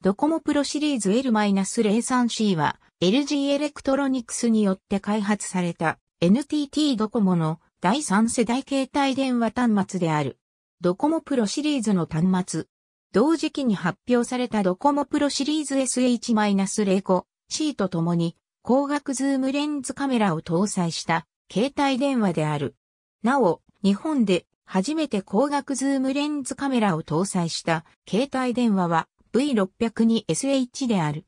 ドコモプロシリーズ L-03C は LG エレクトロニクスによって開発された NTT ドコモの第3世代携帯電話端末である。ドコモプロシリーズの端末。同時期に発表されたドコモプロシリーズ SH-05C とともに光学ズームレンズカメラを搭載した携帯電話である。なお、日本で初めて光学ズームレンズカメラを搭載した携帯電話は V602SH である。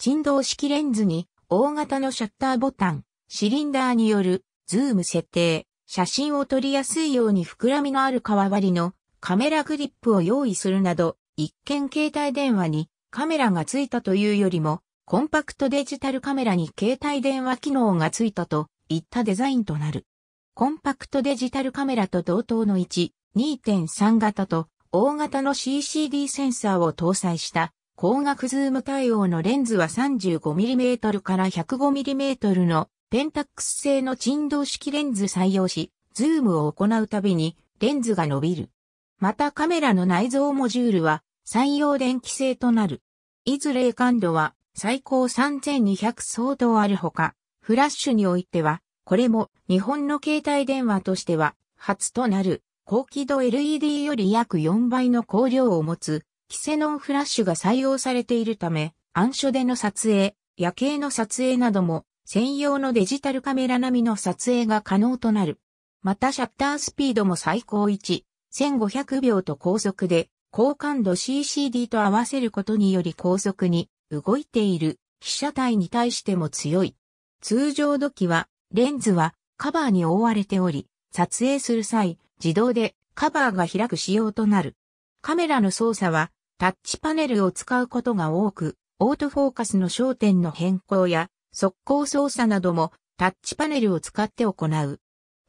振動式レンズに大型のシャッターボタン、シリンダーによるズーム設定、写真を撮りやすいように膨らみのある革割りのカメラグリップを用意するなど、一見携帯電話にカメラがついたというよりも、コンパクトデジタルカメラに携帯電話機能がついたといったデザインとなる。コンパクトデジタルカメラと同等の1、2.3型と大型の CCD センサーを搭載した光学ズーム対応のレンズは 35mm から 105mm のペンタックス製の振動式レンズ採用し、ズームを行うたびにレンズが伸びる。またカメラの内蔵モジュールは採用電気製となる。いずれ感度は最高3200相当あるほか、フラッシュにおいては、これも日本の携帯電話としては初となる高輝度 LED より約4倍の光量を持つ、キセノンフラッシュが採用されているため、暗所での撮影、夜景の撮影なども、専用のデジタルカメラ並みの撮影が可能となる。またシャッタースピードも最高1、1500秒と高速で、高感度 CCD と合わせることにより高速に動いている被写体に対しても強い。通常土器は、レンズはカバーに覆われており、撮影する際、自動でカバーが開く仕様となる。カメラの操作はタッチパネルを使うことが多く、オートフォーカスの焦点の変更や速攻操作などもタッチパネルを使って行う。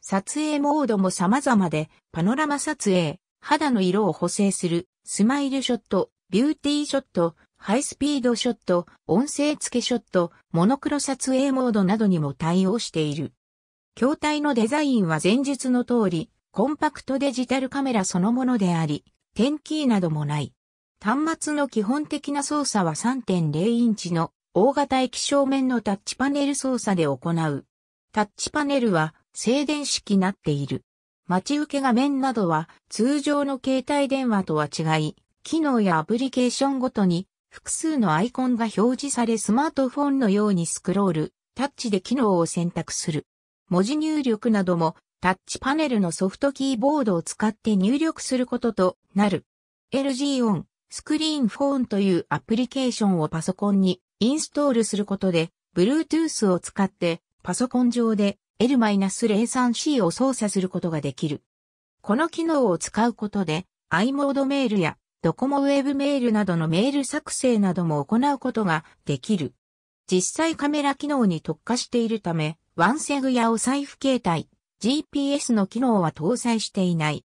撮影モードも様々で、パノラマ撮影、肌の色を補正する、スマイルショット、ビューティーショット、ハイスピードショット、音声付けショット、モノクロ撮影モードなどにも対応している。筐体のデザインは前述の通り、コンパクトデジタルカメラそのものであり、テンキーなどもない。端末の基本的な操作は3.0インチの大型液晶面のタッチパネル操作で行う。タッチパネルは静電式になっている。待ち受け画面などは通常の携帯電話とは違い、機能やアプリケーションごとに複数のアイコンが表示されスマートフォンのようにスクロール、タッチで機能を選択する。文字入力などもタッチパネルのソフトキーボードを使って入力することとなる。LG オン、スクリーンフォーンというアプリケーションをパソコンにインストールすることで、Bluetooth を使ってパソコン上で L-03C を操作することができる。この機能を使うことで、i モードメールやドコモウェブメールなどのメール作成なども行うことができる。実際カメラ機能に特化しているため、ワンセグやお財布携帯、GPS の機能は搭載していない。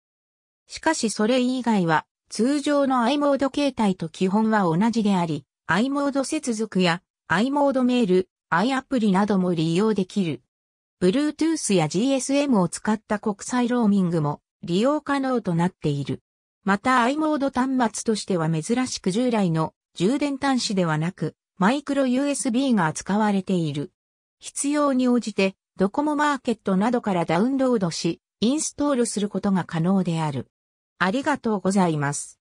しかしそれ以外は通常の i モード形態と基本は同じであり、i モード接続や i モードメール、i アプリなども利用できる。Bluetooth や GSM を使った国際ローミングも利用可能となっている。また i モード端末としては珍しく従来の充電端子ではなくマイクロ USB が使われている。必要に応じてドコモマーケットなどからダウンロードし、インストールすることが可能である。ありがとうございます。